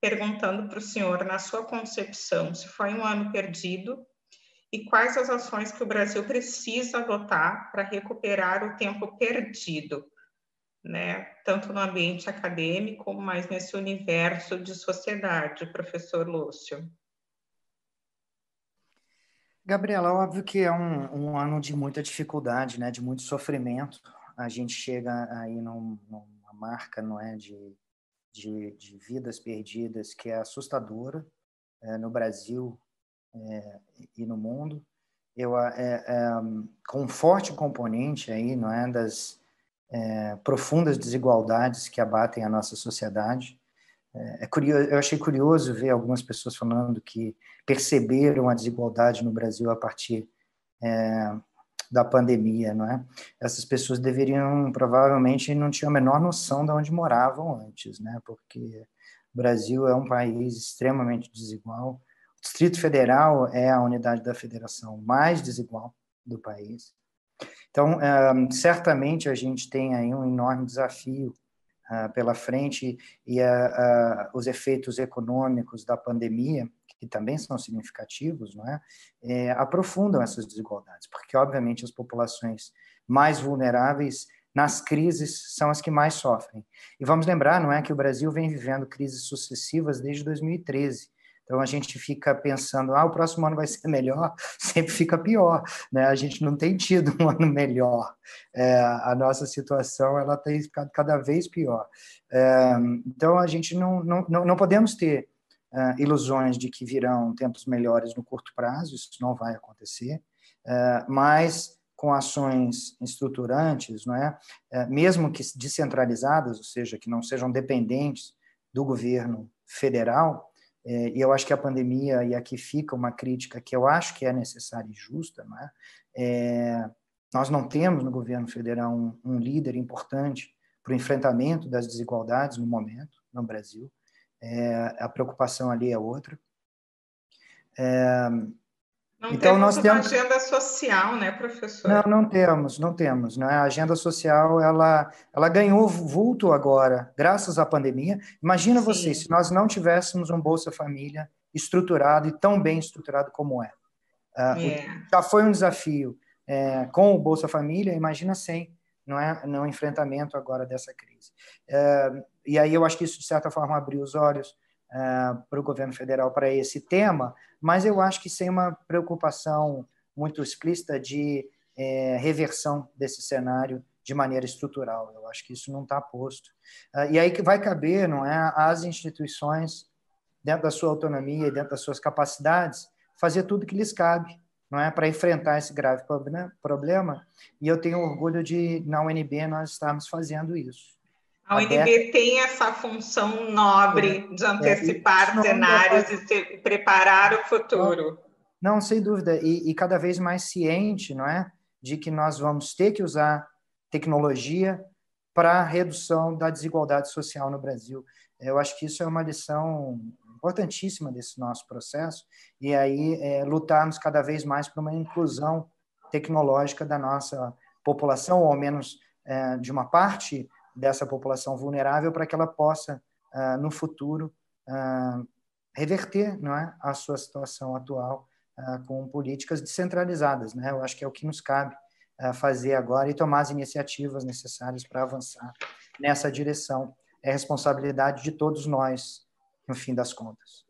perguntando para o senhor, na sua concepção, se foi um ano perdido e quais as ações que o Brasil precisa adotar para recuperar o tempo perdido, né? tanto no ambiente acadêmico, mas nesse universo de sociedade, professor Lúcio. Gabriela, óbvio que é um, um ano de muita dificuldade, né? de muito sofrimento. A gente chega aí num, numa marca não é, de de, de vidas perdidas que é assustadora é, no Brasil é, e no mundo. Eu, eh, com um forte componente aí, não é, das profundas desigualdades que abatem a nossa sociedade. É curioso, eu achei curioso ver algumas pessoas falando que perceberam a desigualdade no Brasil a partir é, da pandemia, não é? Essas pessoas deveriam, provavelmente, não tinham a menor noção de onde moravam antes, né? Porque o Brasil é um país extremamente desigual. O Distrito Federal é a unidade da federação mais desigual do país. Então, eh, certamente a gente tem aí um enorme desafio ah, pela frente e a, a, os efeitos econômicos da pandemia, que também são significativos, não é? é? aprofundam essas desigualdades, porque, obviamente, as populações mais vulneráveis nas crises são as que mais sofrem. E vamos lembrar, não é, que o Brasil vem vivendo crises sucessivas desde 2013. Então a gente fica pensando, ah, o próximo ano vai ser melhor, sempre fica pior, né? A gente não tem tido um ano melhor. É, a nossa situação ela tem ficado cada vez pior. É, então a gente não, não, não podemos ter uh, ilusões de que virão tempos melhores no curto prazo, isso não vai acontecer, é, mas com ações estruturantes, não é? é? mesmo que descentralizadas, ou seja, que não sejam dependentes do governo federal, é, e eu acho que a pandemia, e aqui fica uma crítica que eu acho que é necessária e justa, é? é? nós não temos no governo federal um, um líder importante para o enfrentamento das desigualdades no momento, no Brasil. É, a preocupação ali é outra. É, não então temos nós temos uma agenda social, né, professor? Não, não temos, não temos. Né? A agenda social ela, ela ganhou vulto agora, graças à pandemia. Imagina Sim. você, se nós não tivéssemos um Bolsa Família estruturado e tão bem estruturado como é. Uh, é. Já foi um desafio é, com o Bolsa Família, imagina sem, não é, no enfrentamento agora dessa crise. É, e aí eu acho que isso de certa forma abriu os olhos uh, é, para o governo federal para esse tema, mas eu acho que sem uma preocupação muito explícita de é, reversão desse cenário de maneira estrutural. Eu acho que isso não está posto. Uh, e aí que vai caber, não é, às instituições dentro da sua autonomia e dentro das suas capacidades fazer tudo que lhes cabe, não é, para enfrentar esse grave problema. E eu tenho orgulho de na UNB nós estarmos fazendo isso. A UNB tem essa função nobre é. de antecipar é, cenários e se preparar o futuro. Não, não sem dúvida, e, e, cada vez mais ciente, não é, de que nós vamos ter que usar tecnologia para a redução da desigualdade social no Brasil. Eu acho que isso é uma lição importantíssima desse nosso processo, e aí é, lutarmos cada vez mais por uma inclusão tecnológica da nossa população, ou ao menos é, de uma parte dessa população vulnerável para que ela possa, ah, no futuro, ah, reverter não é, a sua situação atual ah, com políticas descentralizadas. Né? Eu acho que é o que nos cabe fazer agora e tomar as iniciativas necessárias para avançar nessa direção. É responsabilidade de todos nós, no fim das contas.